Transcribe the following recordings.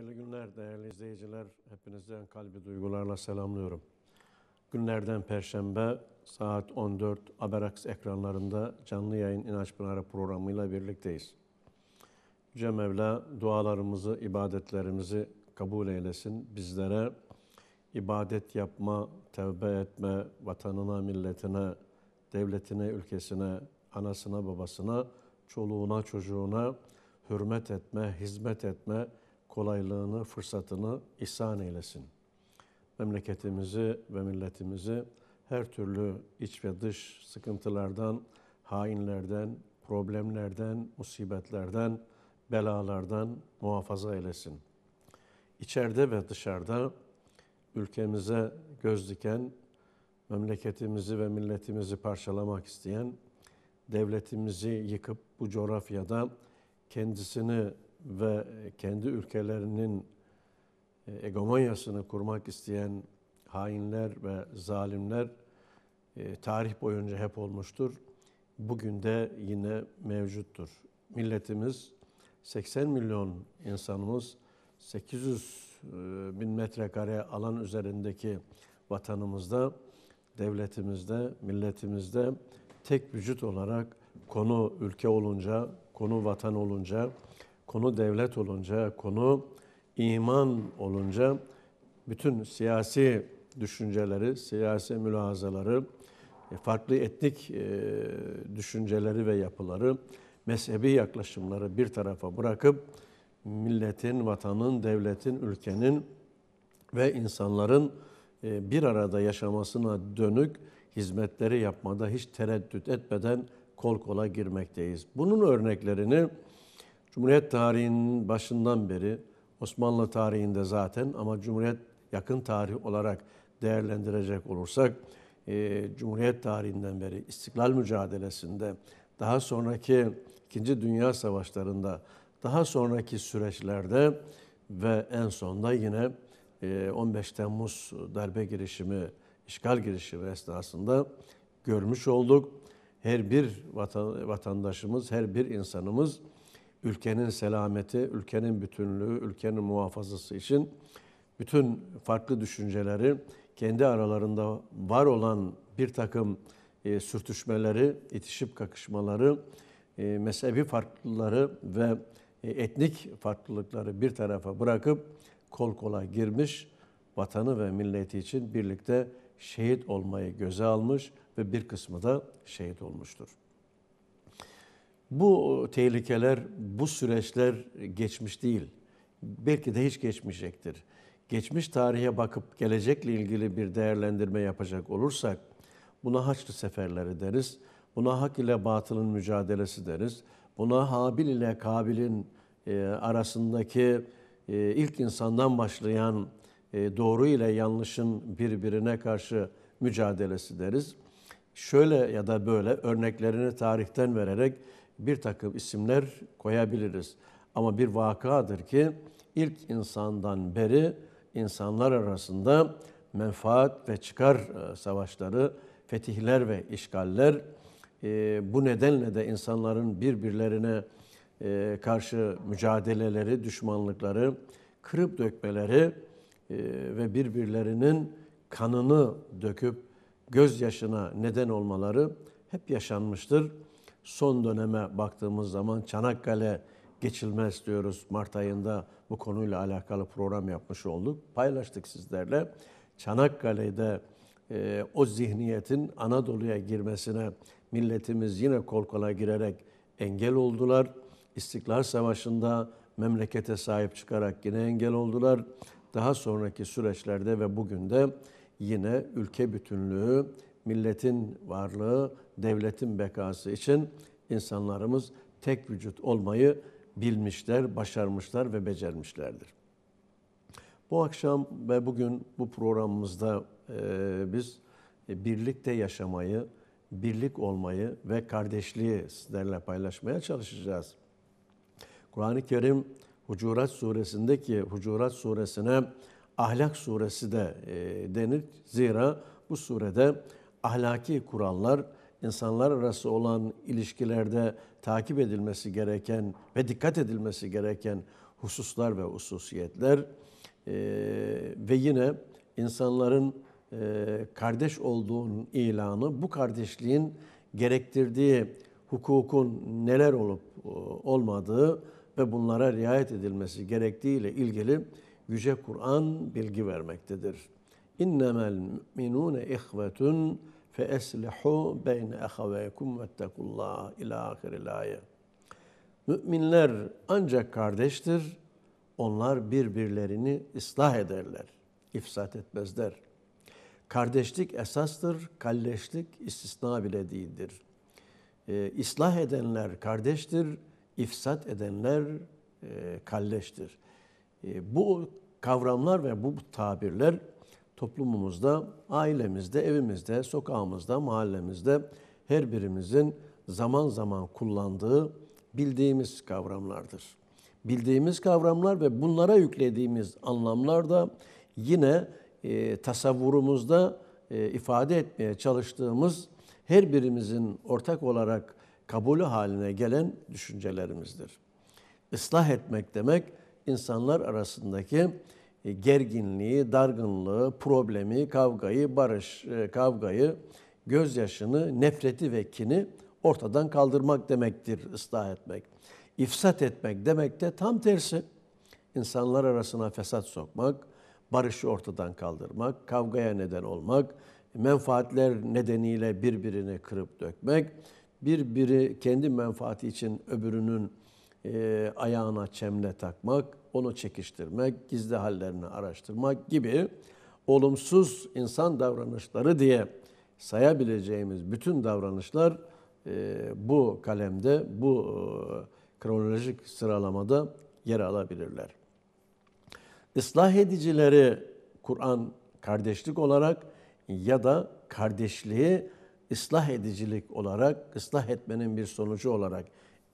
Hayırlı günler değerli izleyiciler. Hepinizden kalbi duygularla selamlıyorum. Günlerden Perşembe saat 14 Aberaks ekranlarında canlı yayın İnanç Pınarı programıyla birlikteyiz. Yüce Mevla dualarımızı, ibadetlerimizi kabul eylesin. Bizlere ibadet yapma, tevbe etme, vatanına, milletine, devletine, ülkesine, anasına, babasına, çoluğuna, çocuğuna hürmet etme, hizmet etme, kolaylığını, fırsatını ihsan eylesin. Memleketimizi ve milletimizi her türlü iç ve dış sıkıntılardan, hainlerden, problemlerden, musibetlerden, belalardan muhafaza eylesin. İçeride ve dışarıda ülkemize göz diken, memleketimizi ve milletimizi parçalamak isteyen, devletimizi yıkıp bu coğrafyada kendisini ve kendi ülkelerinin e, egomanyasını kurmak isteyen hainler ve zalimler e, tarih boyunca hep olmuştur. Bugün de yine mevcuttur. Milletimiz 80 milyon insanımız 800 e, bin metrekare alan üzerindeki vatanımızda, devletimizde, milletimizde tek vücut olarak konu ülke olunca, konu vatan olunca konu devlet olunca, konu iman olunca bütün siyasi düşünceleri, siyasi mülahazaları, e, farklı etnik e, düşünceleri ve yapıları, mezhebi yaklaşımları bir tarafa bırakıp milletin, vatanın, devletin, ülkenin ve insanların e, bir arada yaşamasına dönük hizmetleri yapmada hiç tereddüt etmeden kol kola girmekteyiz. Bunun örneklerini Cumhuriyet tarihinin başından beri Osmanlı tarihinde zaten ama Cumhuriyet yakın tarih olarak değerlendirecek olursak e, Cumhuriyet tarihinden beri istiklal mücadelesinde daha sonraki İkinci Dünya Savaşları'nda daha sonraki süreçlerde ve en sonda yine 15 e, Temmuz darbe girişimi, işgal girişimi esnasında görmüş olduk. Her bir vatandaşımız, her bir insanımız ülkenin selameti, ülkenin bütünlüğü, ülkenin muhafazası için bütün farklı düşünceleri kendi aralarında var olan bir takım e, sürtüşmeleri, itişip kakışmaları, e, mezhebi farklılıkları ve e, etnik farklılıkları bir tarafa bırakıp kol kola girmiş, vatanı ve milleti için birlikte şehit olmayı göze almış ve bir kısmı da şehit olmuştur. Bu tehlikeler, bu süreçler geçmiş değil. Belki de hiç geçmeyecektir. Geçmiş tarihe bakıp gelecekle ilgili bir değerlendirme yapacak olursak buna Haçlı Seferleri deriz. Buna hak ile batılın mücadelesi deriz. Buna Habil ile Kabil'in e, arasındaki e, ilk insandan başlayan e, doğru ile yanlışın birbirine karşı mücadelesi deriz. Şöyle ya da böyle örneklerini tarihten vererek bir takım isimler koyabiliriz. Ama bir vakadır ki ilk insandan beri insanlar arasında menfaat ve çıkar e, savaşları, fetihler ve işgaller e, bu nedenle de insanların birbirlerine e, karşı mücadeleleri, düşmanlıkları, kırıp dökmeleri ve birbirlerinin kanını döküp gözyaşına neden olmaları hep yaşanmıştır son döneme baktığımız zaman Çanakkale geçilmez diyoruz. Mart ayında bu konuyla alakalı program yapmış olduk. Paylaştık sizlerle. Çanakkale'de e, o zihniyetin Anadolu'ya girmesine milletimiz yine kol kola girerek engel oldular. İstiklal Savaşı'nda memlekete sahip çıkarak yine engel oldular. Daha sonraki süreçlerde ve bugün de yine ülke bütünlüğü, milletin varlığı devletin bekası için insanlarımız tek vücut olmayı bilmişler, başarmışlar ve becermişlerdir. Bu akşam ve bugün bu programımızda e, biz e, birlikte yaşamayı, birlik olmayı ve kardeşliği sizlerle paylaşmaya çalışacağız. Kur'an-ı Kerim Hucurat suresindeki Hucurat suresine Ahlak suresi de e, denir. Zira bu surede ahlaki kurallar, insanlar arası olan ilişkilerde takip edilmesi gereken ve dikkat edilmesi gereken hususlar ve hususiyetler e, ve yine insanların e, kardeş olduğunun ilanı bu kardeşliğin gerektirdiği hukukun neler olup e, olmadığı ve bunlara riayet edilmesi gerektiği ile ilgili Yüce Kur'an bilgi vermektedir. İnnemel müminune ihvetun fe eslihu beyne ehaveykum vettekullah ila ahiril Müminler ancak kardeştir. Onlar birbirlerini ıslah ederler. ifsat etmezler. Kardeşlik esastır. Kalleşlik istisna bile değildir. E, islah edenler kardeştir. ifsat edenler e, kalleştir. E, bu kavramlar ve bu tabirler toplumumuzda, ailemizde, evimizde, sokağımızda, mahallemizde her birimizin zaman zaman kullandığı bildiğimiz kavramlardır. Bildiğimiz kavramlar ve bunlara yüklediğimiz anlamlar da yine e, tasavvurumuzda e, ifade etmeye çalıştığımız her birimizin ortak olarak kabulü haline gelen düşüncelerimizdir. Islah etmek demek insanlar arasındaki e, gerginliği, dargınlığı, problemi, kavgayı, barış, e, kavgayı, gözyaşını, nefreti ve kini ortadan kaldırmak demektir ıslah etmek. İfsat etmek demek de tam tersi. İnsanlar arasına fesat sokmak, barışı ortadan kaldırmak, kavgaya neden olmak, menfaatler nedeniyle birbirini kırıp dökmek, birbiri kendi menfaati için öbürünün e, ayağına çemle takmak, onu çekiştirmek, gizli hallerini araştırmak gibi olumsuz insan davranışları diye sayabileceğimiz bütün davranışlar e, bu kalemde, bu e, kronolojik sıralamada yer alabilirler. Islah edicileri Kur'an kardeşlik olarak ya da kardeşliği ıslah edicilik olarak, ıslah etmenin bir sonucu olarak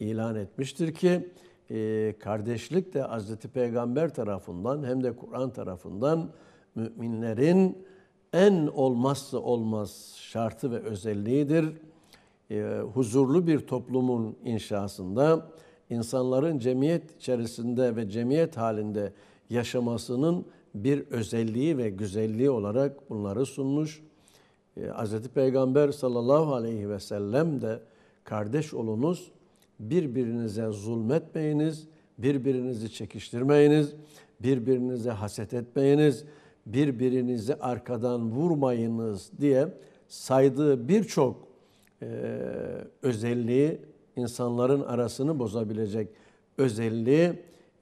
ilan etmiştir ki e, kardeşlik de Hz. Peygamber tarafından hem de Kur'an tarafından müminlerin en olmazsa olmaz şartı ve özelliğidir. E, huzurlu bir toplumun inşasında insanların cemiyet içerisinde ve cemiyet halinde yaşamasının bir özelliği ve güzelliği olarak bunları sunmuş. E, Hz. Peygamber sallallahu aleyhi ve sellem de kardeş olunuz birbirinize zulmetmeyiniz, birbirinizi çekiştirmeyiniz, birbirinize haset etmeyiniz, birbirinizi arkadan vurmayınız diye saydığı birçok e, özelliği insanların arasını bozabilecek özelliği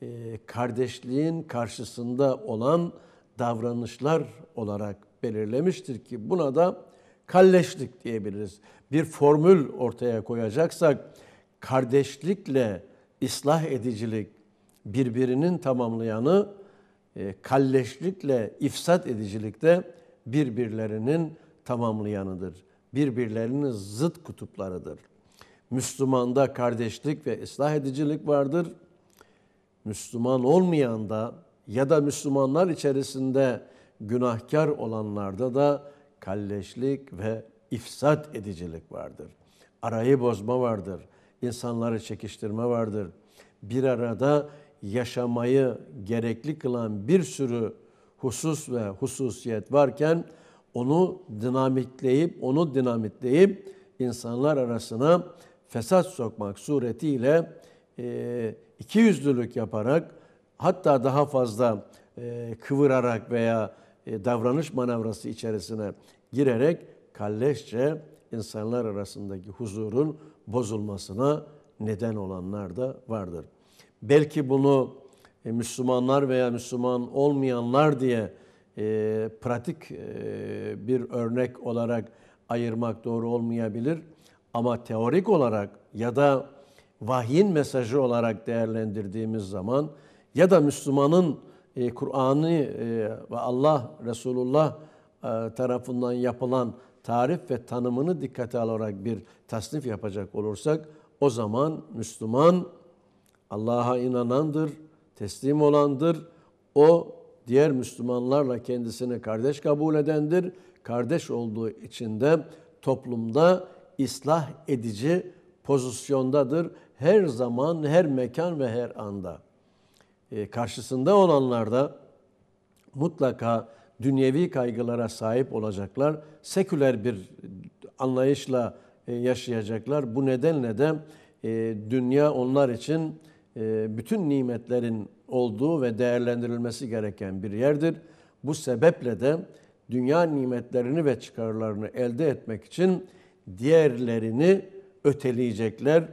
e, kardeşliğin karşısında olan davranışlar olarak belirlemiştir ki buna da kalleşlik diyebiliriz. Bir formül ortaya koyacaksak kardeşlikle ıslah edicilik birbirinin tamamlayanı, e, kalleşlikle ifsat edicilik de birbirlerinin tamamlayanıdır. Birbirlerinin zıt kutuplarıdır. Müslümanda kardeşlik ve ıslah edicilik vardır. Müslüman olmayanda ya da Müslümanlar içerisinde günahkar olanlarda da kalleşlik ve ifsat edicilik vardır. Arayı bozma vardır insanları çekiştirme vardır. Bir arada yaşamayı gerekli kılan bir sürü husus ve hususiyet varken onu dinamitleyip onu dinamitleyip insanlar arasına fesat sokmak suretiyle e, iki yüzlülük yaparak hatta daha fazla e, kıvırarak veya e, davranış manevrası içerisine girerek kalleşçe insanlar arasındaki huzurun bozulmasına neden olanlar da vardır. Belki bunu e, Müslümanlar veya Müslüman olmayanlar diye e, pratik e, bir örnek olarak ayırmak doğru olmayabilir. Ama teorik olarak ya da vahyin mesajı olarak değerlendirdiğimiz zaman ya da Müslümanın e, Kur'an'ı e, ve Allah Resulullah e, tarafından yapılan tarif ve tanımını dikkate alarak bir tasnif yapacak olursak o zaman Müslüman Allah'a inanandır, teslim olandır. O diğer Müslümanlarla kendisini kardeş kabul edendir. Kardeş olduğu için de toplumda ıslah edici pozisyondadır. Her zaman, her mekan ve her anda. E, karşısında olanlarda da mutlaka dünyevi kaygılara sahip olacaklar. Seküler bir anlayışla e, yaşayacaklar. Bu nedenle de e, dünya onlar için e, bütün nimetlerin olduğu ve değerlendirilmesi gereken bir yerdir. Bu sebeple de dünya nimetlerini ve çıkarlarını elde etmek için diğerlerini öteleyecekler.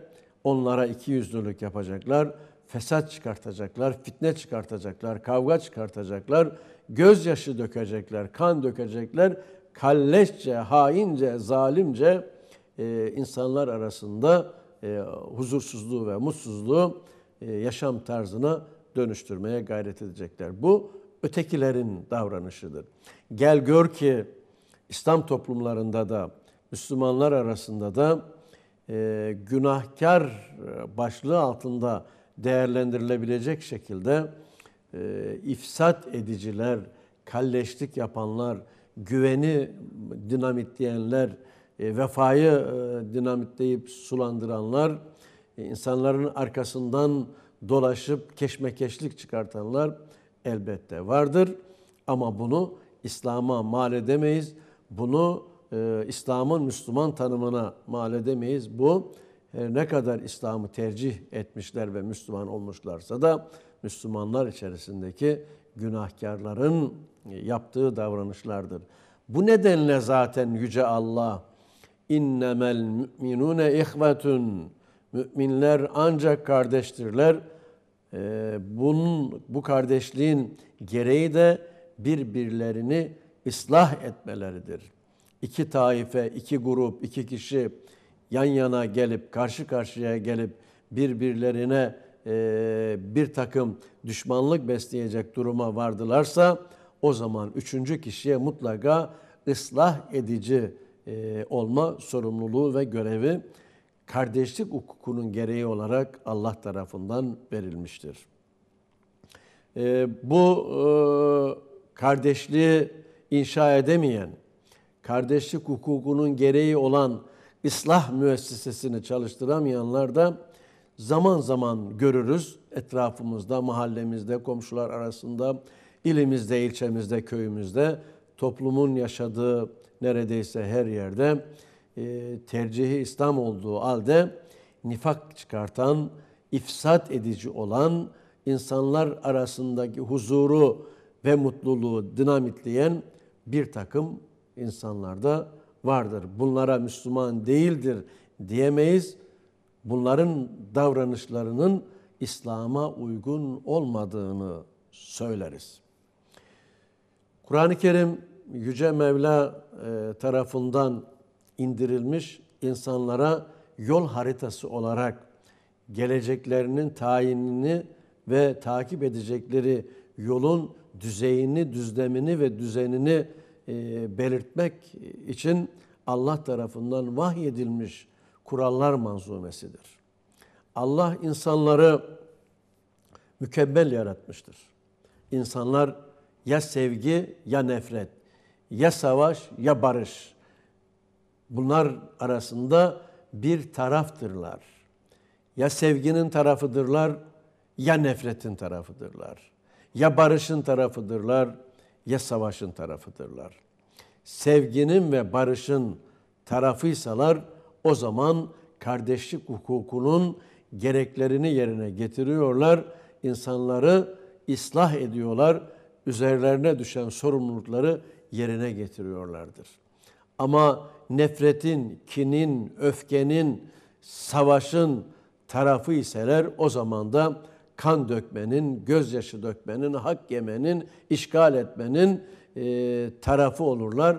Onlara ikiyüzlülük yapacaklar, fesat çıkartacaklar, fitne çıkartacaklar, kavga çıkartacaklar gözyaşı dökecekler, kan dökecekler. Kalleşçe, haince, zalimce e, insanlar arasında e, huzursuzluğu ve mutsuzluğu e, yaşam tarzına dönüştürmeye gayret edecekler. Bu ötekilerin davranışıdır. Gel gör ki İslam toplumlarında da Müslümanlar arasında da e, günahkar başlığı altında değerlendirilebilecek şekilde e, ifsat ediciler, kalleşlik yapanlar, güveni dinamitleyenler, e, vefayı e, dinamitleyip sulandıranlar, e, insanların arkasından dolaşıp keşmekeşlik çıkartanlar elbette vardır. Ama bunu İslam'a mal edemeyiz. Bunu e, İslam'ın Müslüman tanımına mal edemeyiz. Bu e, ne kadar İslam'ı tercih etmişler ve Müslüman olmuşlarsa da Müslümanlar içerisindeki günahkarların e, yaptığı davranışlardır. Bu nedenle zaten yüce Allah innemel müminune ihvetun müminler ancak kardeştirler. E, bunun bu kardeşliğin gereği de birbirlerini ıslah etmeleridir. İki taife, iki grup, iki kişi yan yana gelip karşı karşıya gelip birbirlerine e, bir takım düşmanlık besleyecek duruma vardılarsa o zaman üçüncü kişiye mutlaka ıslah edici e, olma sorumluluğu ve görevi kardeşlik hukukunun gereği olarak Allah tarafından verilmiştir. E, bu e, kardeşliği inşa edemeyen, kardeşlik hukukunun gereği olan ıslah müessesesini çalıştıramayanlar da zaman zaman görürüz etrafımızda, mahallemizde, komşular arasında, ilimizde, ilçemizde, köyümüzde, toplumun yaşadığı neredeyse her yerde e, tercihi İslam olduğu halde nifak çıkartan, ifsat edici olan, insanlar arasındaki huzuru ve mutluluğu dinamitleyen bir takım insanlarda vardır. Bunlara Müslüman değildir diyemeyiz bunların davranışlarının İslam'a uygun olmadığını söyleriz. Kur'an-ı Kerim Yüce Mevla e, tarafından indirilmiş insanlara yol haritası olarak geleceklerinin tayinini ve takip edecekleri yolun düzeyini, düzlemini ve düzenini e, belirtmek için Allah tarafından vahyedilmiş kurallar manzumesidir. Allah insanları mükemmel yaratmıştır. İnsanlar ya sevgi ya nefret, ya savaş ya barış. Bunlar arasında bir taraftırlar. Ya sevginin tarafıdırlar ya nefretin tarafıdırlar. Ya barışın tarafıdırlar ya savaşın tarafıdırlar. Sevginin ve barışın tarafıysalar o zaman kardeşlik hukukunun gereklerini yerine getiriyorlar. insanları ıslah ediyorlar. Üzerlerine düşen sorumlulukları yerine getiriyorlardır. Ama nefretin, kinin, öfkenin, savaşın tarafı iseler o zaman da kan dökmenin, gözyaşı dökmenin, hak yemenin, işgal etmenin e, tarafı olurlar.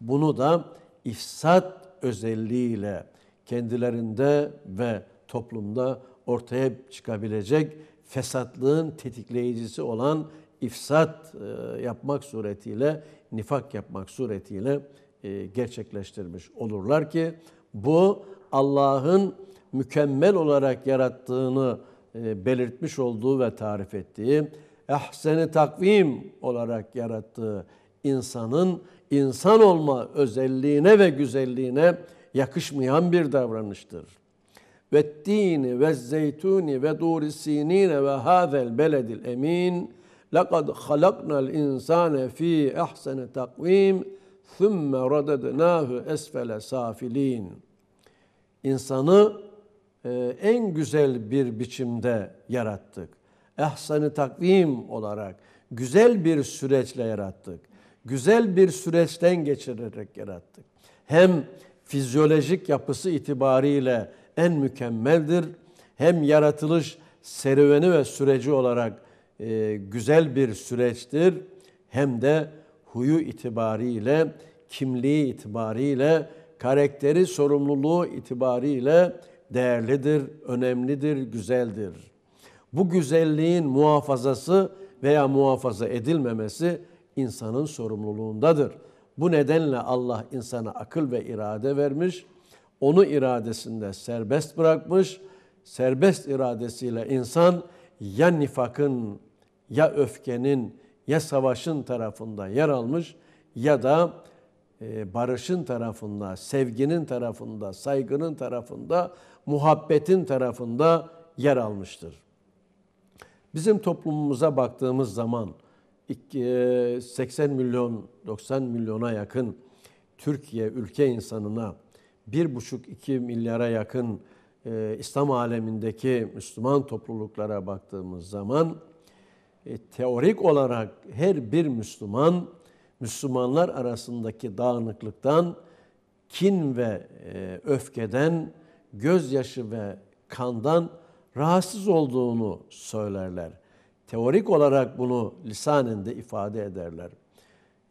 Bunu da ifsat özelliğiyle kendilerinde ve toplumda ortaya çıkabilecek fesatlığın tetikleyicisi olan ifsat e, yapmak suretiyle, nifak yapmak suretiyle e, gerçekleştirmiş olurlar ki bu Allah'ın mükemmel olarak yarattığını e, belirtmiş olduğu ve tarif ettiği, ehseni takvim olarak yarattığı insanın insan olma özelliğine ve güzelliğine yakışmayan bir davranıştır. Ve dini ve zeytuni ve durissinine ve hazel beledil emin لَقَدْ خَلَقْنَا الْاِنْسَانَ ف۪ي اَحْسَنَ takvim ثُمَّ رَدَدْنَاهُ esfele safilin. İnsanı e, en güzel bir biçimde yarattık. Ehsanı takvim olarak güzel bir süreçle yarattık güzel bir süreçten geçirerek yarattık. Hem fizyolojik yapısı itibariyle en mükemmeldir, hem yaratılış serüveni ve süreci olarak e, güzel bir süreçtir, hem de huyu itibariyle, kimliği itibariyle, karakteri sorumluluğu itibariyle değerlidir, önemlidir, güzeldir. Bu güzelliğin muhafazası veya muhafaza edilmemesi insanın sorumluluğundadır. Bu nedenle Allah insana akıl ve irade vermiş, onu iradesinde serbest bırakmış. Serbest iradesiyle insan ya nifakın, ya öfkenin, ya savaşın tarafında yer almış ya da e, barışın tarafında, sevginin tarafında, saygının tarafında, muhabbetin tarafında yer almıştır. Bizim toplumumuza baktığımız zaman 80 e, milyon 90 milyona yakın Türkiye ülke insanına 1,5-2 milyara yakın e, İslam alemindeki Müslüman topluluklara baktığımız zaman e, teorik olarak her bir Müslüman Müslümanlar arasındaki dağınıklıktan, kin ve e, öfkeden, gözyaşı ve kandan rahatsız olduğunu söylerler teorik olarak bunu lisaninde ifade ederler.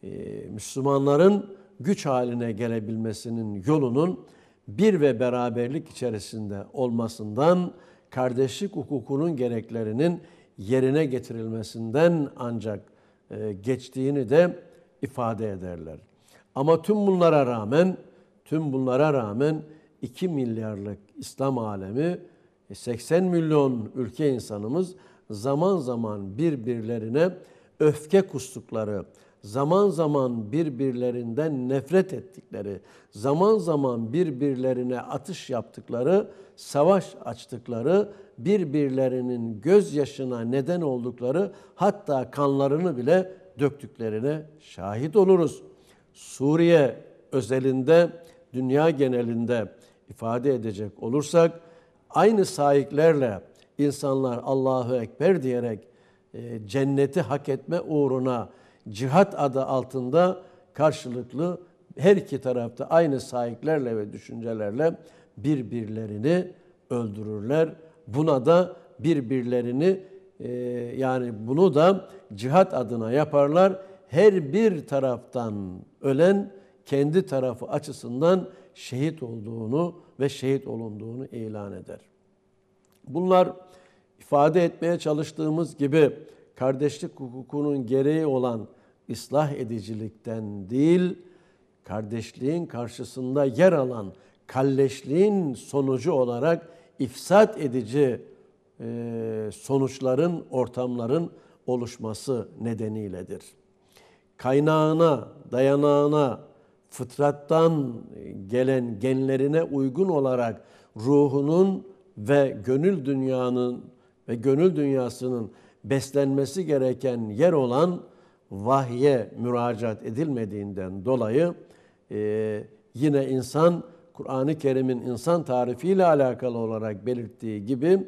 Ee, Müslümanların güç haline gelebilmesinin yolunun bir ve beraberlik içerisinde olmasından, kardeşlik hukukunun gereklerinin yerine getirilmesinden ancak e, geçtiğini de ifade ederler. Ama tüm bunlara rağmen, tüm bunlara rağmen 2 milyarlık İslam alemi, 80 e, milyon ülke insanımız zaman zaman birbirlerine öfke kustukları, zaman zaman birbirlerinden nefret ettikleri, zaman zaman birbirlerine atış yaptıkları, savaş açtıkları, birbirlerinin gözyaşına neden oldukları, hatta kanlarını bile döktüklerine şahit oluruz. Suriye özelinde, dünya genelinde ifade edecek olursak aynı sahiplerle insanlar Allahu Ekber diyerek e, cenneti hak etme uğruna cihat adı altında karşılıklı her iki tarafta aynı sahiplerle ve düşüncelerle birbirlerini öldürürler. Buna da birbirlerini e, yani bunu da cihat adına yaparlar. Her bir taraftan ölen kendi tarafı açısından şehit olduğunu ve şehit olunduğunu ilan eder. Bunlar ifade etmeye çalıştığımız gibi kardeşlik hukukunun gereği olan ıslah edicilikten değil, kardeşliğin karşısında yer alan kalleşliğin sonucu olarak ifsat edici e, sonuçların, ortamların oluşması nedeniyledir. Kaynağına, dayanağına, fıtrattan gelen genlerine uygun olarak ruhunun ve gönül dünyanın ve gönül dünyasının beslenmesi gereken yer olan vahye müracaat edilmediğinden dolayı e, yine insan Kur'an-ı Kerim'in insan tarifiyle alakalı olarak belirttiği gibi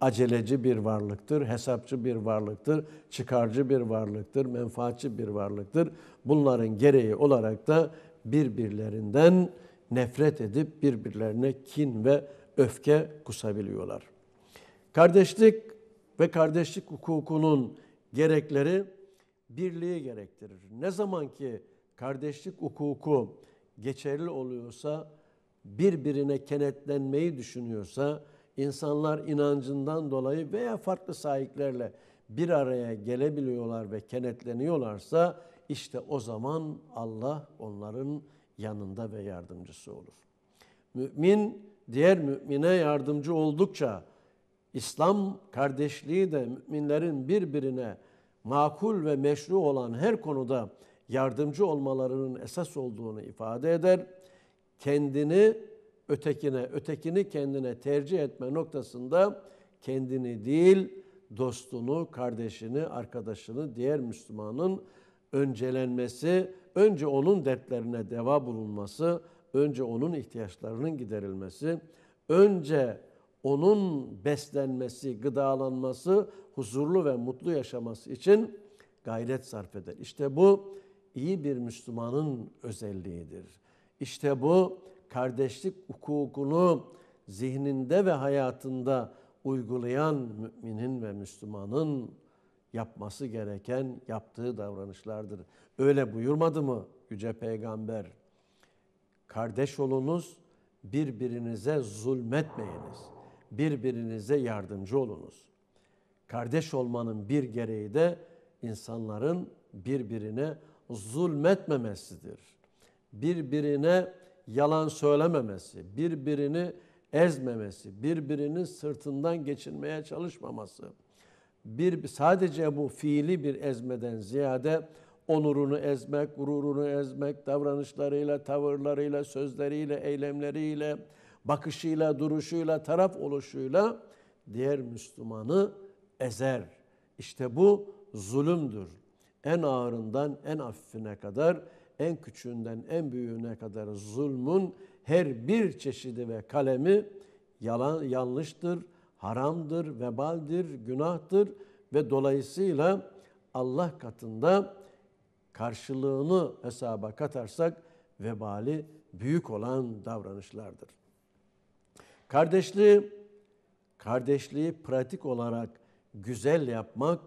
aceleci bir varlıktır, hesapçı bir varlıktır, çıkarcı bir varlıktır, menfaatçi bir varlıktır. Bunların gereği olarak da birbirlerinden nefret edip birbirlerine kin ve öfke kusabiliyorlar. Kardeşlik ve kardeşlik hukukunun gerekleri birliği gerektirir. Ne zaman ki kardeşlik hukuku geçerli oluyorsa, birbirine kenetlenmeyi düşünüyorsa, insanlar inancından dolayı veya farklı sahiplerle bir araya gelebiliyorlar ve kenetleniyorlarsa işte o zaman Allah onların yanında ve yardımcısı olur. Mümin diğer mümine yardımcı oldukça İslam kardeşliği de müminlerin birbirine makul ve meşru olan her konuda yardımcı olmalarının esas olduğunu ifade eder. Kendini ötekine, ötekini kendine tercih etme noktasında kendini değil, dostunu, kardeşini, arkadaşını, diğer Müslümanın öncelenmesi, önce onun dertlerine deva bulunması, önce onun ihtiyaçlarının giderilmesi, önce onun beslenmesi, gıdalanması, huzurlu ve mutlu yaşaması için gayret sarf eder. İşte bu iyi bir Müslümanın özelliğidir. İşte bu kardeşlik hukukunu zihninde ve hayatında uygulayan müminin ve Müslümanın yapması gereken yaptığı davranışlardır. Öyle buyurmadı mı Yüce Peygamber? Kardeş olunuz, birbirinize zulmetmeyiniz. Birbirinize yardımcı olunuz. Kardeş olmanın bir gereği de insanların birbirine zulmetmemesidir. Birbirine yalan söylememesi, birbirini ezmemesi, birbirini sırtından geçirmeye çalışmaması. Bir sadece bu fiili bir ezmeden ziyade onurunu ezmek, gururunu ezmek, davranışlarıyla, tavırlarıyla, sözleriyle, eylemleriyle, bakışıyla, duruşuyla, taraf oluşuyla diğer Müslümanı ezer. İşte bu zulümdür. En ağırından en affine kadar, en küçüğünden en büyüğüne kadar zulmün her bir çeşidi ve kalemi yalan, yanlıştır, haramdır, vebaldir, günahtır ve dolayısıyla Allah katında karşılığını hesaba katarsak vebali büyük olan davranışlardır. Kardeşliği, kardeşliği pratik olarak güzel yapmak,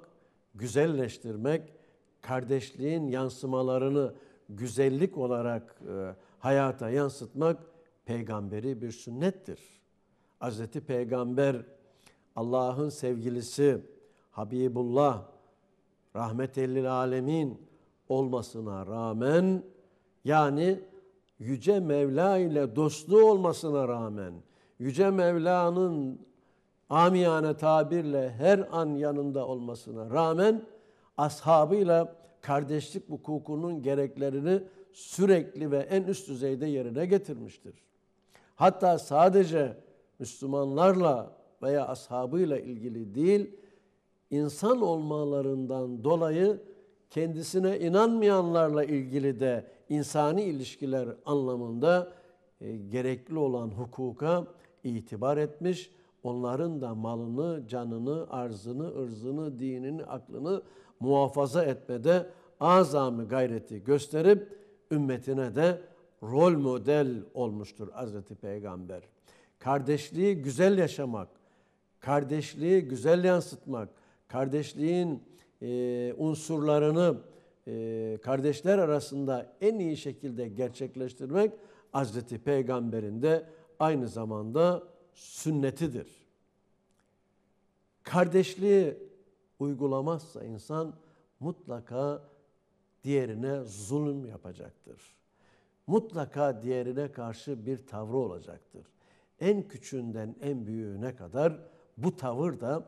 güzelleştirmek, kardeşliğin yansımalarını güzellik olarak e, hayata yansıtmak peygamberi bir sünnettir. Hz. Peygamber Allah'ın sevgilisi Habibullah rahmetellil alemin olmasına rağmen yani Yüce Mevla ile dostluğu olmasına rağmen Yüce Mevla'nın amiyane tabirle her an yanında olmasına rağmen ashabıyla kardeşlik hukukunun gereklerini sürekli ve en üst düzeyde yerine getirmiştir. Hatta sadece Müslümanlarla veya ashabıyla ilgili değil, insan olmalarından dolayı kendisine inanmayanlarla ilgili de insani ilişkiler anlamında e, gerekli olan hukuka itibar etmiş. Onların da malını, canını, arzını, ırzını, dinini, aklını muhafaza etmede azami gayreti gösterip ümmetine de rol model olmuştur Hazreti Peygamber. Kardeşliği güzel yaşamak, kardeşliği güzel yansıtmak, kardeşliğin e, unsurlarını e, kardeşler arasında en iyi şekilde gerçekleştirmek Hazreti Peygamber'in de aynı zamanda sünnetidir. Kardeşliği uygulamazsa insan mutlaka diğerine zulüm yapacaktır. Mutlaka diğerine karşı bir tavrı olacaktır. En küçüğünden en büyüğüne kadar bu tavır da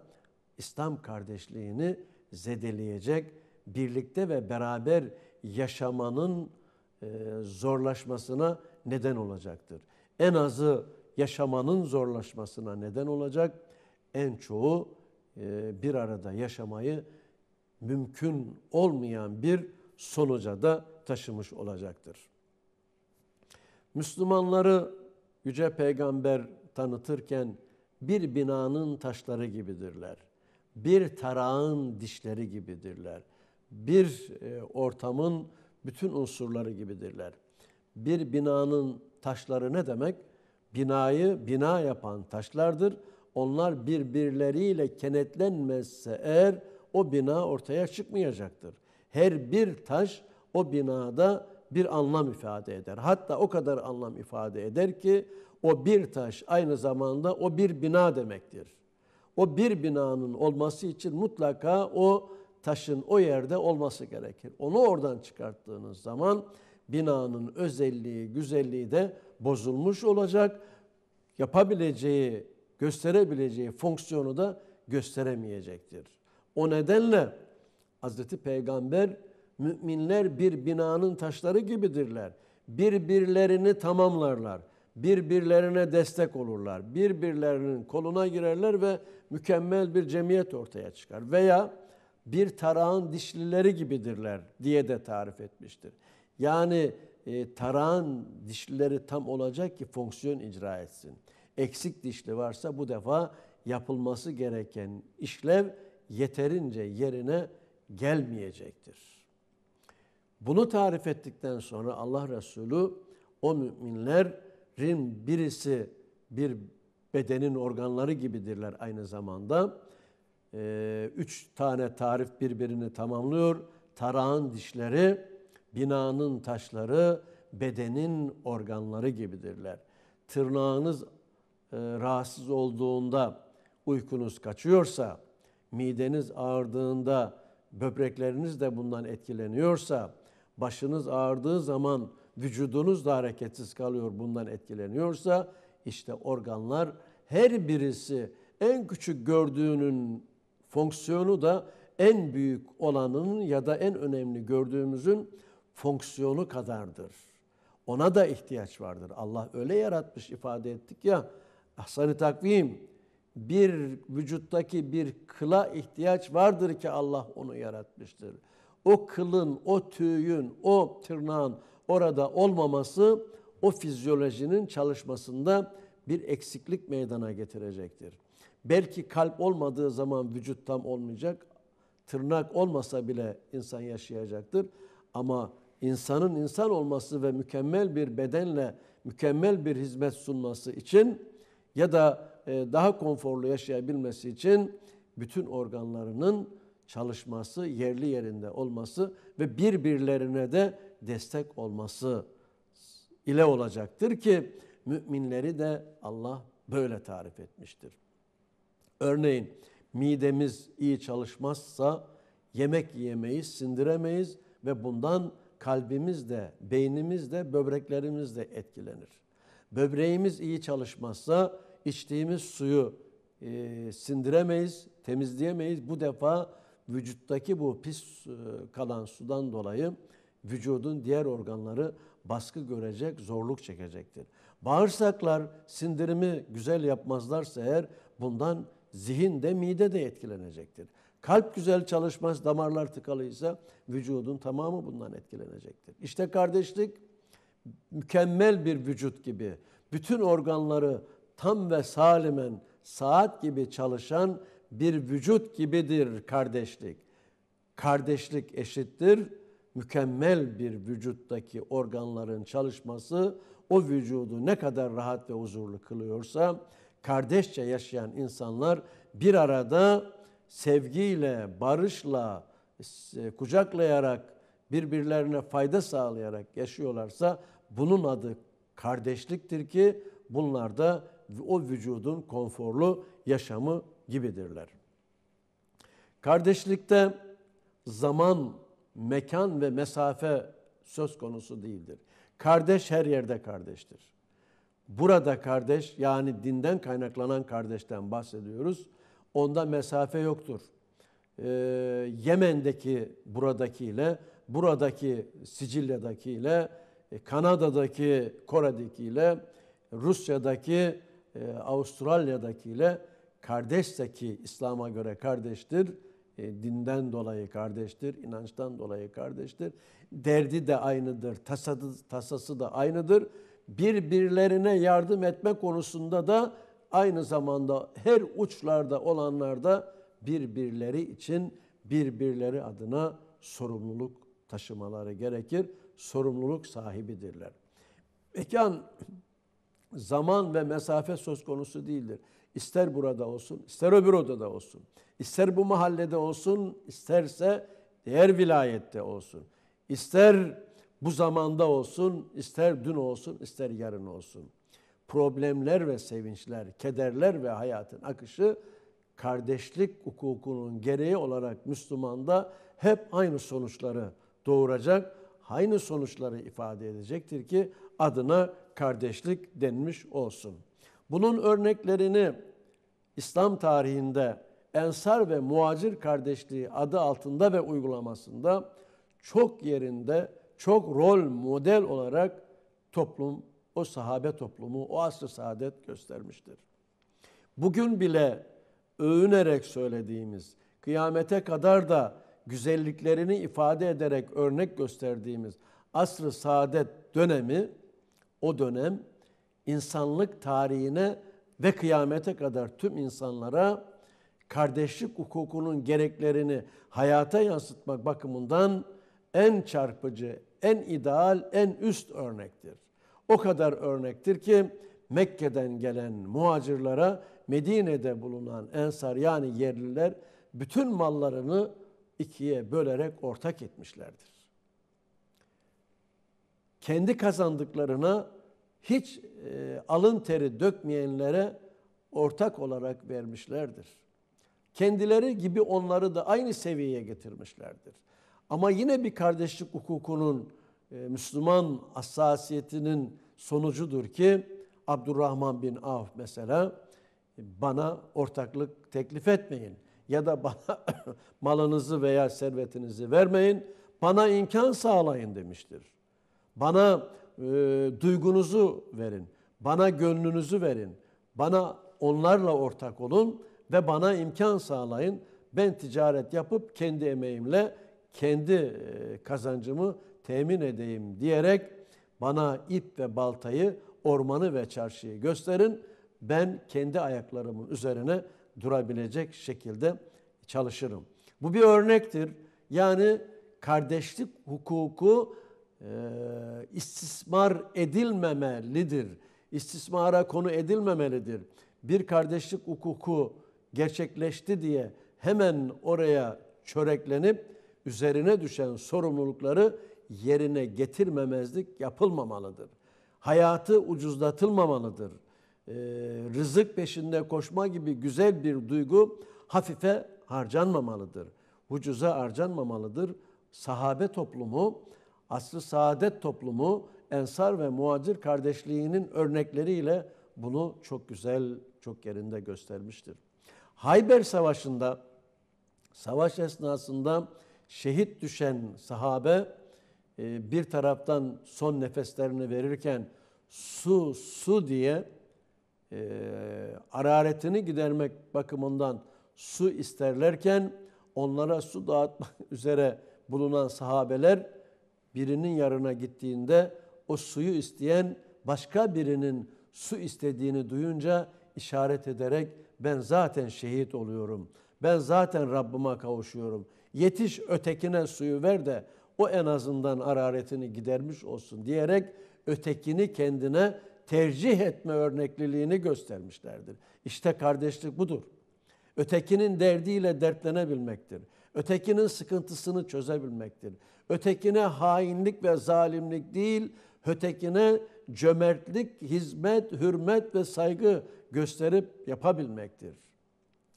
İslam kardeşliğini zedeleyecek, birlikte ve beraber yaşamanın e, zorlaşmasına neden olacaktır. En azı yaşamanın zorlaşmasına neden olacak, en çoğu e, bir arada yaşamayı mümkün olmayan bir sonuca da taşımış olacaktır. Müslümanları Yüce Peygamber tanıtırken bir binanın taşları gibidirler bir tarağın dişleri gibidirler. Bir e, ortamın bütün unsurları gibidirler. Bir binanın taşları ne demek? Binayı bina yapan taşlardır. Onlar birbirleriyle kenetlenmezse eğer o bina ortaya çıkmayacaktır. Her bir taş o binada bir anlam ifade eder. Hatta o kadar anlam ifade eder ki o bir taş aynı zamanda o bir bina demektir. O bir binanın olması için mutlaka o taşın o yerde olması gerekir. Onu oradan çıkarttığınız zaman binanın özelliği, güzelliği de bozulmuş olacak. Yapabileceği, gösterebileceği fonksiyonu da gösteremeyecektir. O nedenle Hazreti Peygamber müminler bir binanın taşları gibidirler. Birbirlerini tamamlarlar birbirlerine destek olurlar. Birbirlerinin koluna girerler ve mükemmel bir cemiyet ortaya çıkar. Veya bir tarağın dişlileri gibidirler diye de tarif etmiştir. Yani e, tarağın dişlileri tam olacak ki fonksiyon icra etsin. Eksik dişli varsa bu defa yapılması gereken işlev yeterince yerine gelmeyecektir. Bunu tarif ettikten sonra Allah Resulü o müminler Rin birisi bir bedenin organları gibidirler aynı zamanda. Ee, üç tane tarif birbirini tamamlıyor. Tarağın dişleri, binanın taşları, bedenin organları gibidirler. Tırnağınız e, rahatsız olduğunda uykunuz kaçıyorsa, mideniz ağırdığında böbrekleriniz de bundan etkileniyorsa, başınız ağrıdığı zaman vücudunuz da hareketsiz kalıyor bundan etkileniyorsa işte organlar her birisi en küçük gördüğünün fonksiyonu da en büyük olanın ya da en önemli gördüğümüzün fonksiyonu kadardır. Ona da ihtiyaç vardır. Allah öyle yaratmış ifade ettik ya. Ahsan-ı takvim bir vücuttaki bir kıla ihtiyaç vardır ki Allah onu yaratmıştır. O kılın, o tüyün, o tırnağın, orada olmaması o fizyolojinin çalışmasında bir eksiklik meydana getirecektir. Belki kalp olmadığı zaman vücut tam olmayacak, tırnak olmasa bile insan yaşayacaktır. Ama insanın insan olması ve mükemmel bir bedenle mükemmel bir hizmet sunması için ya da e, daha konforlu yaşayabilmesi için bütün organlarının çalışması, yerli yerinde olması ve birbirlerine de destek olması ile olacaktır ki müminleri de Allah böyle tarif etmiştir. Örneğin midemiz iyi çalışmazsa yemek yiyemeyiz, sindiremeyiz ve bundan kalbimiz de, beynimiz de, böbreklerimiz de etkilenir. Böbreğimiz iyi çalışmazsa içtiğimiz suyu e, sindiremeyiz, temizleyemeyiz. Bu defa vücuttaki bu pis e, kalan sudan dolayı vücudun diğer organları baskı görecek, zorluk çekecektir. Bağırsaklar sindirimi güzel yapmazlarsa eğer bundan zihin de mide de etkilenecektir. Kalp güzel çalışmaz, damarlar tıkalıysa vücudun tamamı bundan etkilenecektir. İşte kardeşlik mükemmel bir vücut gibi bütün organları tam ve salimen saat gibi çalışan bir vücut gibidir kardeşlik. Kardeşlik eşittir mükemmel bir vücuttaki organların çalışması o vücudu ne kadar rahat ve huzurlu kılıyorsa kardeşçe yaşayan insanlar bir arada sevgiyle, barışla, e, kucaklayarak, birbirlerine fayda sağlayarak yaşıyorlarsa bunun adı kardeşliktir ki bunlar da o vücudun konforlu yaşamı gibidirler. Kardeşlikte zaman mekan ve mesafe söz konusu değildir. Kardeş her yerde kardeştir. Burada kardeş yani dinden kaynaklanan kardeşten bahsediyoruz. Onda mesafe yoktur. Ee, Yemen'deki buradakiyle, buradaki Sicilya'dakiyle, e, Kanada'daki Kore'dekiyle, Rusya'daki, e, Avustralya'dakiyle kardeşteki İslam'a göre kardeştir e, dinden dolayı kardeştir, inançtan dolayı kardeştir. Derdi de aynıdır, tasadı, tasası da aynıdır. Birbirlerine yardım etme konusunda da aynı zamanda her uçlarda olanlar da birbirleri için birbirleri adına sorumluluk taşımaları gerekir. Sorumluluk sahibidirler. Mekan, zaman ve mesafe söz konusu değildir. İster burada olsun, ister öbür odada olsun. İster bu mahallede olsun, isterse diğer vilayette olsun. İster bu zamanda olsun, ister dün olsun, ister yarın olsun. Problemler ve sevinçler, kederler ve hayatın akışı kardeşlik hukukunun gereği olarak Müslümanda hep aynı sonuçları doğuracak, aynı sonuçları ifade edecektir ki adına kardeşlik denmiş olsun. Bunun örneklerini İslam tarihinde Ensar ve Muacir Kardeşliği adı altında ve uygulamasında çok yerinde, çok rol model olarak toplum, o sahabe toplumu, o asr-ı saadet göstermiştir. Bugün bile övünerek söylediğimiz, kıyamete kadar da güzelliklerini ifade ederek örnek gösterdiğimiz asr-ı saadet dönemi, o dönem insanlık tarihine ve kıyamete kadar tüm insanlara kardeşlik hukukunun gereklerini hayata yansıtmak bakımından en çarpıcı, en ideal, en üst örnektir. O kadar örnektir ki Mekke'den gelen muhacirlara Medine'de bulunan ensar yani yerliler bütün mallarını ikiye bölerek ortak etmişlerdir. Kendi kazandıklarına hiç e, alın teri dökmeyenlere ortak olarak vermişlerdir kendileri gibi onları da aynı seviyeye getirmişlerdir. Ama yine bir kardeşlik hukukunun e, Müslüman hassasiyetinin sonucudur ki Abdurrahman bin Avf mesela e, bana ortaklık teklif etmeyin ya da bana malınızı veya servetinizi vermeyin bana imkan sağlayın demiştir. Bana e, duygunuzu verin, bana gönlünüzü verin, bana onlarla ortak olun ve bana imkan sağlayın. Ben ticaret yapıp kendi emeğimle kendi kazancımı temin edeyim diyerek bana ip ve baltayı, ormanı ve çarşıyı gösterin. Ben kendi ayaklarımın üzerine durabilecek şekilde çalışırım. Bu bir örnektir. Yani kardeşlik hukuku e, istismar edilmemelidir. İstismara konu edilmemelidir. Bir kardeşlik hukuku gerçekleşti diye hemen oraya çöreklenip üzerine düşen sorumlulukları yerine getirmemezlik yapılmamalıdır. Hayatı ucuzlatılmamalıdır. Ee, rızık peşinde koşma gibi güzel bir duygu hafife harcanmamalıdır. Ucuza harcanmamalıdır. Sahabe toplumu, aslı saadet toplumu, ensar ve muacir kardeşliğinin örnekleriyle bunu çok güzel, çok yerinde göstermiştir. Hayber Savaşı'nda savaş esnasında şehit düşen sahabe e, bir taraftan son nefeslerini verirken su su diye e, araretini gidermek bakımından su isterlerken onlara su dağıtmak üzere bulunan sahabeler birinin yarına gittiğinde o suyu isteyen başka birinin su istediğini duyunca işaret ederek ben zaten şehit oluyorum. Ben zaten Rabbime kavuşuyorum. Yetiş ötekine suyu ver de o en azından araretini gidermiş olsun diyerek ötekini kendine tercih etme örnekliliğini göstermişlerdir. İşte kardeşlik budur. Ötekinin derdiyle dertlenebilmektir. Ötekinin sıkıntısını çözebilmektir. Ötekine hainlik ve zalimlik değil, ötekine cömertlik, hizmet, hürmet ve saygı gösterip yapabilmektir.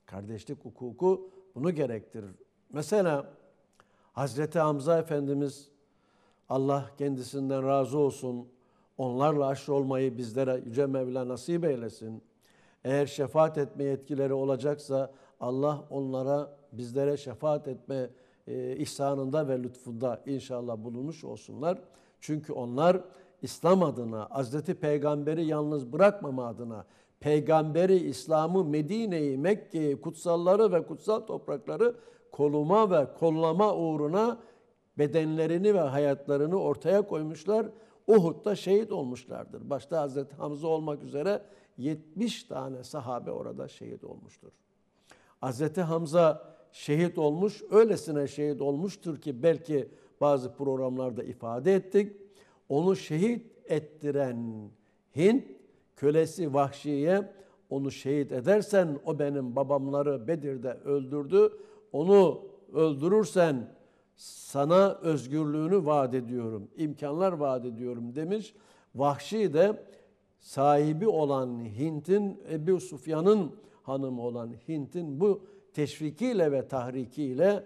Kardeşlik hukuku bunu gerektirir. Mesela Hazreti Hamza Efendimiz Allah kendisinden razı olsun. Onlarla aşrı olmayı bizlere Yüce Mevla nasip eylesin. Eğer şefaat etme yetkileri olacaksa Allah onlara bizlere şefaat etme e, ihsanında ve lütfunda inşallah bulunmuş olsunlar. Çünkü onlar İslam adına, Hazreti Peygamber'i yalnız bırakmama adına, peygamberi İslam'ı Medine'yi, Mekke'yi, kutsalları ve kutsal toprakları koluma ve kollama uğruna bedenlerini ve hayatlarını ortaya koymuşlar. Uhud'da şehit olmuşlardır. Başta Hazreti Hamza olmak üzere 70 tane sahabe orada şehit olmuştur. Hazreti Hamza şehit olmuş, öylesine şehit olmuştur ki belki bazı programlarda ifade ettik. Onu şehit ettiren Hint kölesi Vahşi'ye onu şehit edersen o benim babamları Bedir'de öldürdü. Onu öldürürsen sana özgürlüğünü vaat ediyorum, imkanlar vaat ediyorum demiş. Vahşi de sahibi olan Hint'in, Ebu Sufyan'ın hanımı olan Hint'in bu teşvikiyle ve tahrikiyle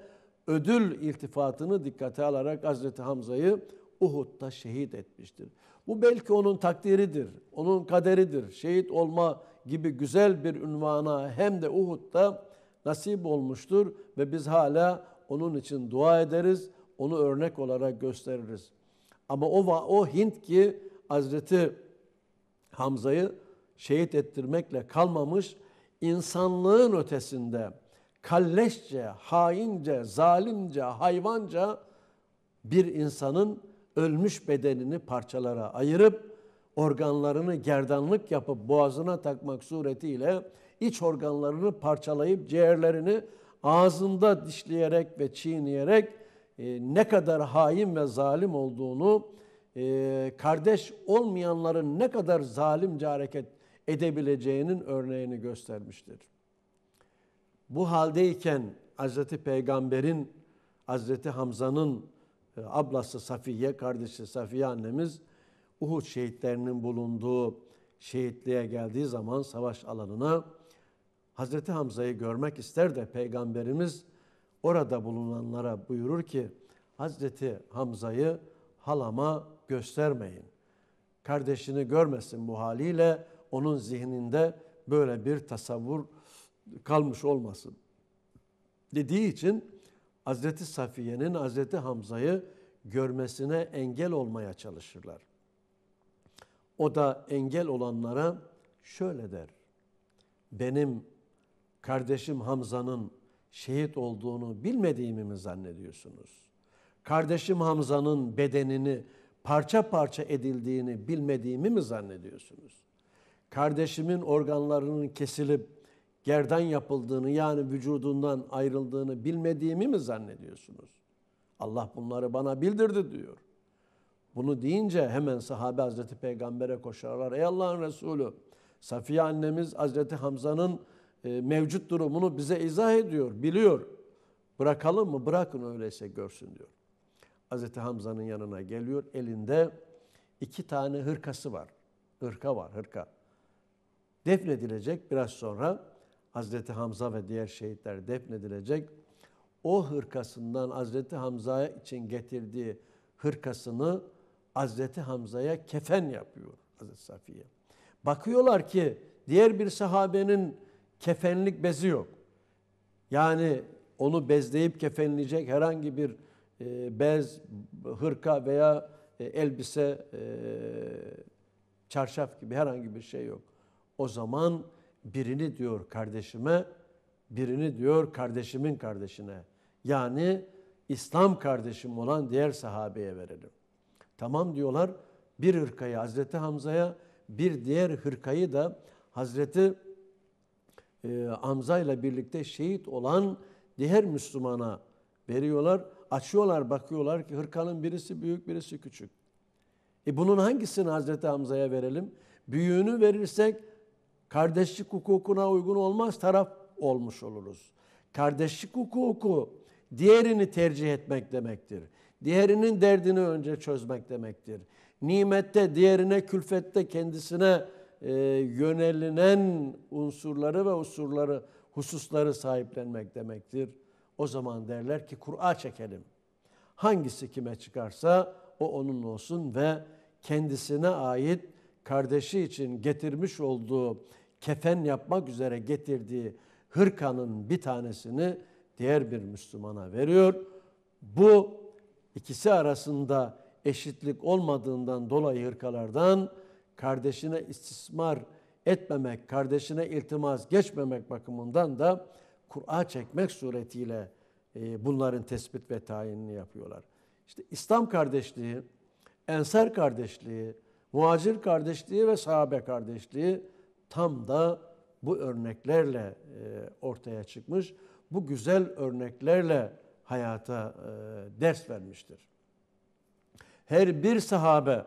ödül iltifatını dikkate alarak Hazreti Hamza'yı Uhud'da şehit etmiştir. Bu belki onun takdiridir, onun kaderidir. Şehit olma gibi güzel bir ünvana hem de Uhud'da nasip olmuştur ve biz hala onun için dua ederiz, onu örnek olarak gösteririz. Ama o o Hint ki Hazreti Hamza'yı şehit ettirmekle kalmamış, insanlığın ötesinde kalleşçe, haince, zalimce, hayvanca bir insanın ölmüş bedenini parçalara ayırıp organlarını gerdanlık yapıp boğazına takmak suretiyle iç organlarını parçalayıp ciğerlerini ağzında dişleyerek ve çiğneyerek e, ne kadar hain ve zalim olduğunu e, kardeş olmayanların ne kadar zalimce hareket edebileceğinin örneğini göstermiştir. Bu haldeyken Hazreti Peygamber'in, Hazreti Hamza'nın ee, ablası Safiye, kardeşi Safiye annemiz Uhud şehitlerinin bulunduğu şehitliğe geldiği zaman savaş alanına Hazreti Hamza'yı görmek ister de Peygamberimiz orada bulunanlara buyurur ki Hazreti Hamza'yı halama göstermeyin. Kardeşini görmesin bu haliyle onun zihninde böyle bir tasavvur kalmış olmasın. Dediği için Hazreti Safiye'nin Hazreti Hamza'yı görmesine engel olmaya çalışırlar. O da engel olanlara şöyle der. Benim kardeşim Hamza'nın şehit olduğunu bilmediğimi mi zannediyorsunuz? Kardeşim Hamza'nın bedenini parça parça edildiğini bilmediğimi mi zannediyorsunuz? Kardeşimin organlarının kesilip gerdan yapıldığını yani vücudundan ayrıldığını bilmediğimi mi zannediyorsunuz? Allah bunları bana bildirdi diyor. Bunu deyince hemen sahabe Hazreti Peygamber'e koşarlar. Ey Allah'ın Resulü Safiye annemiz Hazreti Hamza'nın e, mevcut durumunu bize izah ediyor, biliyor. Bırakalım mı? Bırakın öyleyse görsün diyor. Hazreti Hamza'nın yanına geliyor. Elinde iki tane hırkası var. Hırka var, hırka. Defnedilecek biraz sonra Hazreti Hamza ve diğer şehitler defnedilecek. O hırkasından Hazreti Hamza için getirdiği hırkasını Hazreti Hamza'ya kefen yapıyor Hazreti Safiye. Bakıyorlar ki diğer bir sahabenin kefenlik bezi yok. Yani onu bezleyip kefenleyecek herhangi bir e, bez, hırka veya e, elbise, e, çarşaf gibi herhangi bir şey yok. O zaman birini diyor kardeşime, birini diyor kardeşimin kardeşine. Yani İslam kardeşim olan diğer sahabeye verelim. Tamam diyorlar bir hırkayı Hazreti Hamza'ya, bir diğer hırkayı da Hazreti e, Hamza ile birlikte şehit olan diğer Müslümana veriyorlar. Açıyorlar bakıyorlar ki hırkanın birisi büyük birisi küçük. E bunun hangisini Hazreti Hamza'ya verelim? Büyüğünü verirsek kardeşlik hukukuna uygun olmaz taraf olmuş oluruz. Kardeşlik hukuku diğerini tercih etmek demektir. Diğerinin derdini önce çözmek demektir. Nimette diğerine, külfette kendisine e, yönelinen unsurları ve unsurları, hususları sahiplenmek demektir. O zaman derler ki Kur'a çekelim. Hangisi kime çıkarsa o onun olsun ve kendisine ait kardeşi için getirmiş olduğu kefen yapmak üzere getirdiği hırkanın bir tanesini diğer bir Müslümana veriyor. Bu ikisi arasında eşitlik olmadığından dolayı hırkalardan kardeşine istismar etmemek, kardeşine iltimas geçmemek bakımından da Kur'a çekmek suretiyle e, bunların tespit ve tayinini yapıyorlar. İşte İslam kardeşliği, Ensar kardeşliği, Muhacir kardeşliği ve sahabe kardeşliği tam da bu örneklerle e, ortaya çıkmış. Bu güzel örneklerle hayata e, ders vermiştir. Her bir sahabe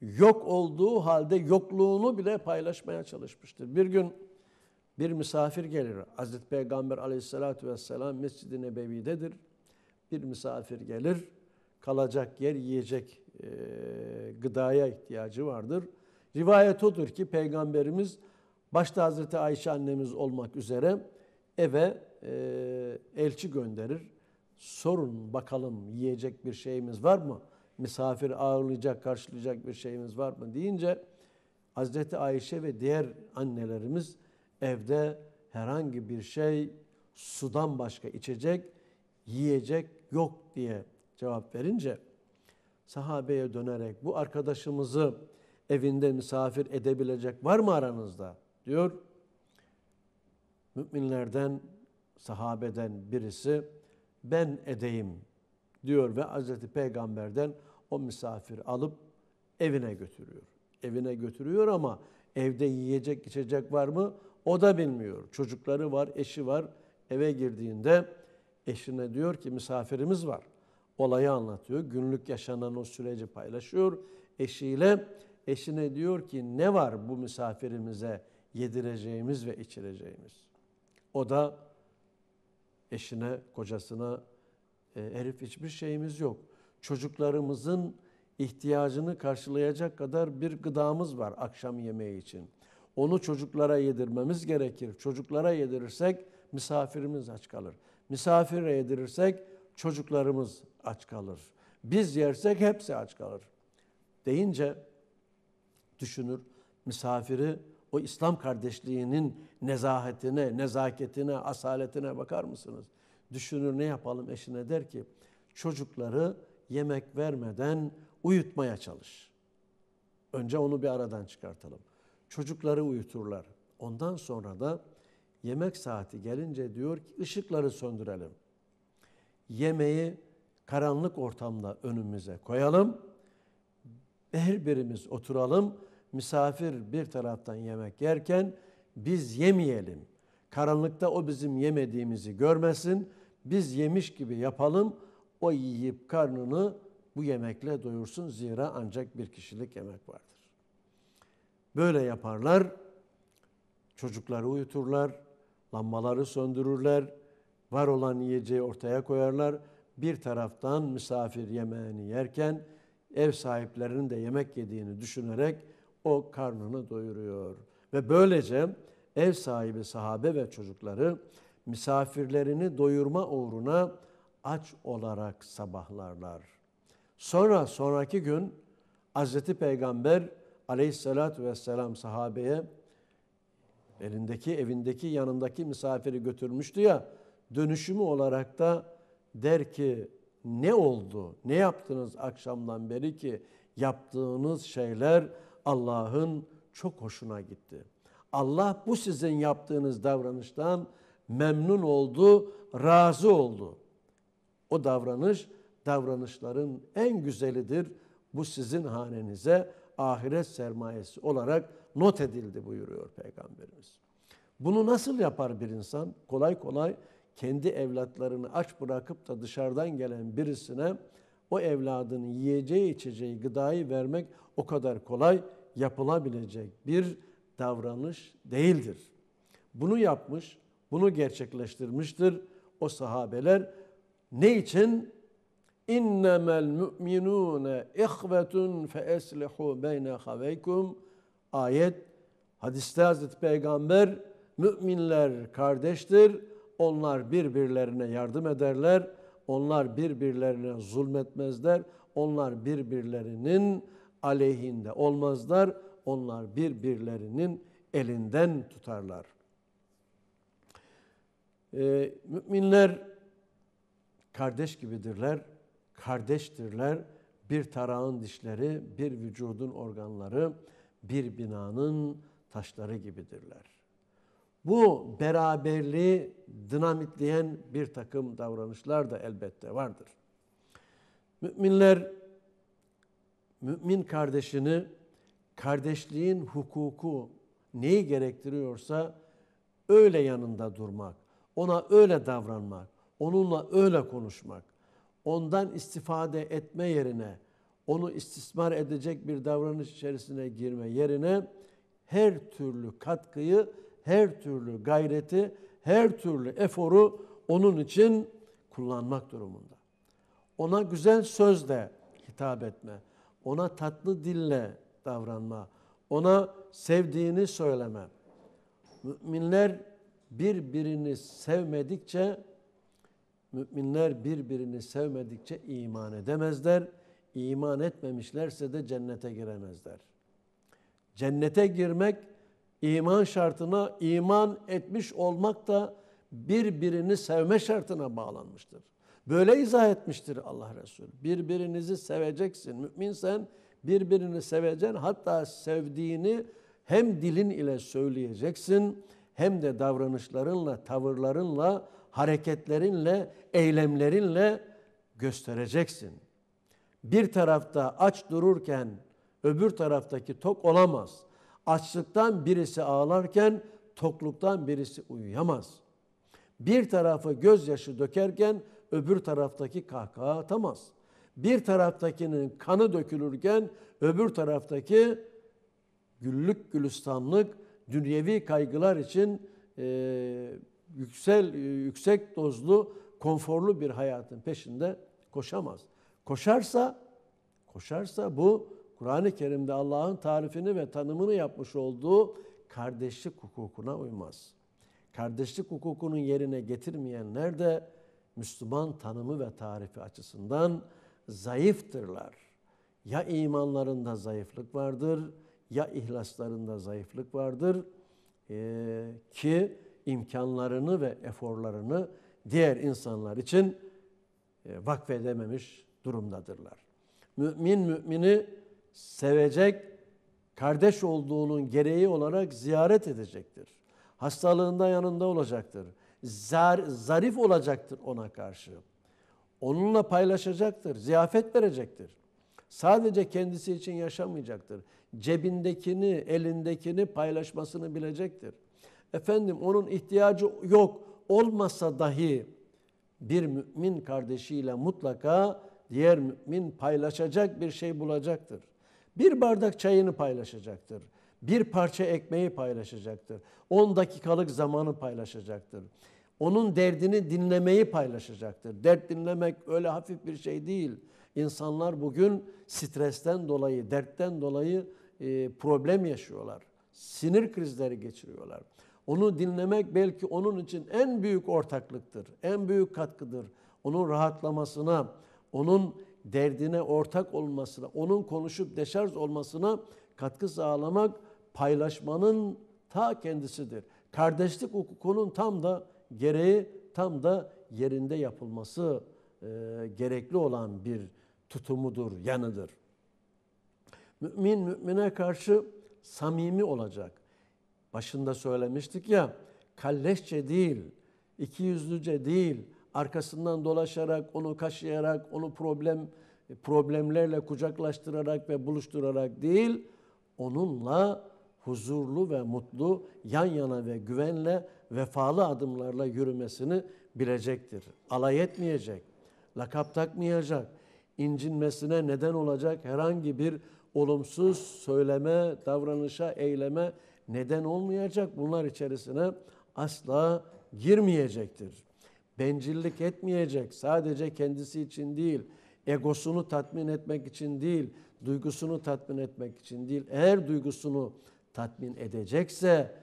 yok olduğu halde yokluğunu bile paylaşmaya çalışmıştır. Bir gün bir misafir gelir. Hazreti Peygamber aleyhissalatü vesselam Mescid-i Nebevi'dedir. Bir misafir gelir kalacak yer, yiyecek e, gıdaya ihtiyacı vardır. Rivayet odur ki Peygamberimiz başta Hazreti Ayşe annemiz olmak üzere eve e, elçi gönderir. Sorun bakalım yiyecek bir şeyimiz var mı? Misafir ağırlayacak, karşılayacak bir şeyimiz var mı deyince Hazreti Ayşe ve diğer annelerimiz evde herhangi bir şey sudan başka içecek, yiyecek yok diye cevap verince sahabeye dönerek bu arkadaşımızı evinde misafir edebilecek var mı aranızda diyor. Müminlerden sahabeden birisi ben edeyim diyor ve Hazreti Peygamber'den o misafir alıp evine götürüyor. Evine götürüyor ama evde yiyecek içecek var mı o da bilmiyor. Çocukları var, eşi var. Eve girdiğinde eşine diyor ki misafirimiz var.'' olayı anlatıyor. Günlük yaşanan o süreci paylaşıyor eşiyle. Eşine diyor ki ne var bu misafirimize yedireceğimiz ve içireceğimiz. O da eşine, kocasına e, herif hiçbir şeyimiz yok. Çocuklarımızın ihtiyacını karşılayacak kadar bir gıdamız var akşam yemeği için. Onu çocuklara yedirmemiz gerekir. Çocuklara yedirirsek misafirimiz aç kalır. Misafire yedirirsek çocuklarımız aç kalır. Biz yersek hepsi aç kalır. Deyince düşünür misafiri o İslam kardeşliğinin nezahetine, nezaketine, asaletine bakar mısınız? Düşünür ne yapalım eşine der ki çocukları yemek vermeden uyutmaya çalış. Önce onu bir aradan çıkartalım. Çocukları uyuturlar. Ondan sonra da yemek saati gelince diyor ki ışıkları söndürelim. Yemeği karanlık ortamda önümüze koyalım. Her birimiz oturalım. Misafir bir taraftan yemek yerken biz yemeyelim. Karanlıkta o bizim yemediğimizi görmesin. Biz yemiş gibi yapalım. O yiyip karnını bu yemekle doyursun. Zira ancak bir kişilik yemek vardır. Böyle yaparlar. Çocukları uyuturlar. Lambaları söndürürler. Var olan yiyeceği ortaya koyarlar bir taraftan misafir yemeğini yerken ev sahiplerinin de yemek yediğini düşünerek o karnını doyuruyor. Ve böylece ev sahibi sahabe ve çocukları misafirlerini doyurma uğruna aç olarak sabahlarlar. Sonra sonraki gün Hz. Peygamber aleyhissalatü vesselam sahabeye elindeki, evindeki, yanındaki misafiri götürmüştü ya dönüşümü olarak da der ki ne oldu, ne yaptınız akşamdan beri ki yaptığınız şeyler Allah'ın çok hoşuna gitti. Allah bu sizin yaptığınız davranıştan memnun oldu, razı oldu. O davranış davranışların en güzelidir. Bu sizin hanenize ahiret sermayesi olarak not edildi buyuruyor Peygamberimiz. Bunu nasıl yapar bir insan? Kolay kolay kendi evlatlarını aç bırakıp da dışarıdan gelen birisine o evladının yiyeceği içeceği gıdayı vermek o kadar kolay yapılabilecek bir davranış değildir. Bunu yapmış, bunu gerçekleştirmiştir o sahabeler. Ne için? İnnemel müminune ihvetun fe eslihu beyne haveykum. Ayet hadiste Hazreti Peygamber müminler kardeştir onlar birbirlerine yardım ederler. Onlar birbirlerine zulmetmezler. Onlar birbirlerinin aleyhinde olmazlar. Onlar birbirlerinin elinden tutarlar. Ee, müminler kardeş gibidirler, kardeştirler. Bir tarağın dişleri, bir vücudun organları, bir binanın taşları gibidirler. Bu beraberliği dinamitleyen bir takım davranışlar da elbette vardır. Müminler mümin kardeşini kardeşliğin hukuku neyi gerektiriyorsa öyle yanında durmak, ona öyle davranmak, onunla öyle konuşmak, ondan istifade etme yerine, onu istismar edecek bir davranış içerisine girme yerine her türlü katkıyı her türlü gayreti, her türlü eforu onun için kullanmak durumunda. Ona güzel sözle hitap etme, ona tatlı dille davranma, ona sevdiğini söyleme. Müminler birbirini sevmedikçe müminler birbirini sevmedikçe iman edemezler. İman etmemişlerse de cennete giremezler. Cennete girmek İman şartına iman etmiş olmak da birbirini sevme şartına bağlanmıştır. Böyle izah etmiştir Allah Resulü. Birbirinizi seveceksin. Müminsen birbirini seveceksin. Hatta sevdiğini hem dilin ile söyleyeceksin hem de davranışlarınla, tavırlarınla, hareketlerinle, eylemlerinle göstereceksin. Bir tarafta aç dururken öbür taraftaki tok olamaz. Açlıktan birisi ağlarken tokluktan birisi uyuyamaz. Bir tarafı gözyaşı dökerken öbür taraftaki kahkaha atamaz. Bir taraftakinin kanı dökülürken öbür taraftaki güllük gülistanlık dünyevi kaygılar için e, yüksel e, yüksek dozlu konforlu bir hayatın peşinde koşamaz. Koşarsa koşarsa bu Kur'an-ı Kerim'de Allah'ın tarifini ve tanımını yapmış olduğu kardeşlik hukukuna uymaz. Kardeşlik hukukunun yerine getirmeyenler de Müslüman tanımı ve tarifi açısından zayıftırlar. Ya imanlarında zayıflık vardır ya ihlaslarında zayıflık vardır ee, ki imkanlarını ve eforlarını diğer insanlar için vakfedememiş durumdadırlar. Mümin mümini sevecek, kardeş olduğunun gereği olarak ziyaret edecektir. Hastalığında yanında olacaktır. Zar, zarif olacaktır ona karşı. Onunla paylaşacaktır, ziyafet verecektir. Sadece kendisi için yaşamayacaktır. Cebindekini, elindekini paylaşmasını bilecektir. Efendim onun ihtiyacı yok olmasa dahi bir mümin kardeşiyle mutlaka diğer mümin paylaşacak bir şey bulacaktır. Bir bardak çayını paylaşacaktır. Bir parça ekmeği paylaşacaktır. 10 dakikalık zamanı paylaşacaktır. Onun derdini dinlemeyi paylaşacaktır. Dert dinlemek öyle hafif bir şey değil. İnsanlar bugün stresten dolayı, dertten dolayı e, problem yaşıyorlar. Sinir krizleri geçiriyorlar. Onu dinlemek belki onun için en büyük ortaklıktır, en büyük katkıdır. Onun rahatlamasına, onun derdine ortak olmasına, onun konuşup deşarj olmasına katkı sağlamak paylaşmanın ta kendisidir. Kardeşlik hukukunun tam da gereği, tam da yerinde yapılması e, gerekli olan bir tutumudur, yanıdır. Mümin mümine karşı samimi olacak. Başında söylemiştik ya, kalleşçe değil, iki ikiyüzlüce değil, arkasından dolaşarak, onu kaşıyarak, onu problem problemlerle kucaklaştırarak ve buluşturarak değil, onunla huzurlu ve mutlu, yan yana ve güvenle, vefalı adımlarla yürümesini bilecektir. Alay etmeyecek, lakap takmayacak, incinmesine neden olacak herhangi bir olumsuz söyleme, davranışa, eyleme neden olmayacak. Bunlar içerisine asla girmeyecektir. Bencillik etmeyecek. Sadece kendisi için değil, egosunu tatmin etmek için değil, duygusunu tatmin etmek için değil. Eğer duygusunu tatmin edecekse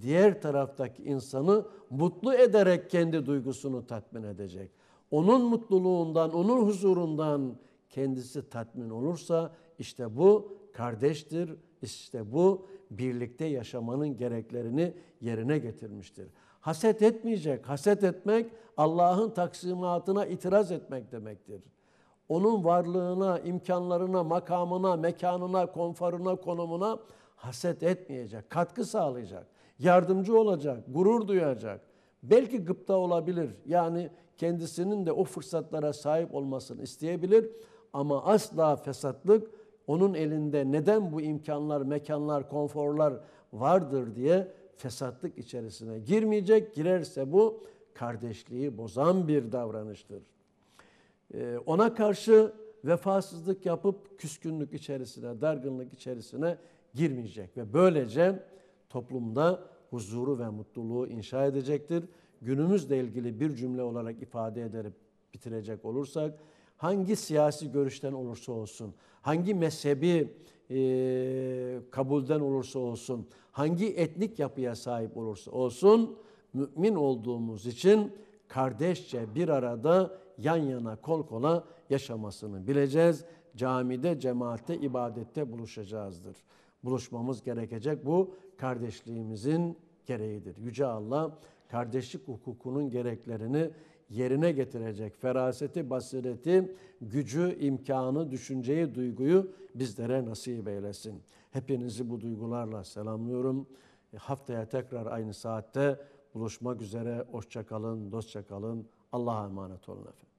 diğer taraftaki insanı mutlu ederek kendi duygusunu tatmin edecek. Onun mutluluğundan, onun huzurundan kendisi tatmin olursa işte bu kardeştir, işte bu birlikte yaşamanın gereklerini yerine getirmiştir. Haset etmeyecek. Haset etmek Allah'ın taksimatına itiraz etmek demektir. Onun varlığına, imkanlarına, makamına, mekanına, konforuna, konumuna haset etmeyecek, katkı sağlayacak, yardımcı olacak, gurur duyacak. Belki gıpta olabilir. Yani kendisinin de o fırsatlara sahip olmasını isteyebilir ama asla fesatlık onun elinde neden bu imkanlar, mekanlar, konforlar vardır diye fesatlık içerisine girmeyecek. Girerse bu kardeşliği bozan bir davranıştır. Ee, ona karşı vefasızlık yapıp küskünlük içerisine, dargınlık içerisine girmeyecek ve böylece toplumda huzuru ve mutluluğu inşa edecektir. Günümüzle ilgili bir cümle olarak ifade ederek bitirecek olursak, hangi siyasi görüşten olursa olsun, hangi mezhebi e, kabulden olursa olsun, hangi etnik yapıya sahip olursa olsun, mümin olduğumuz için kardeşçe bir arada yan yana kol kola yaşamasını bileceğiz. Camide, cemaatte, ibadette buluşacağızdır. Buluşmamız gerekecek bu kardeşliğimizin gereğidir. Yüce Allah kardeşlik hukukunun gereklerini yerine getirecek feraseti, basireti, gücü, imkanı, düşünceyi, duyguyu bizlere nasip eylesin. Hepinizi bu duygularla selamlıyorum. E, haftaya tekrar aynı saatte buluşmak üzere. Hoşça kalın, dostça kalın. Allah'a emanet olun efendim.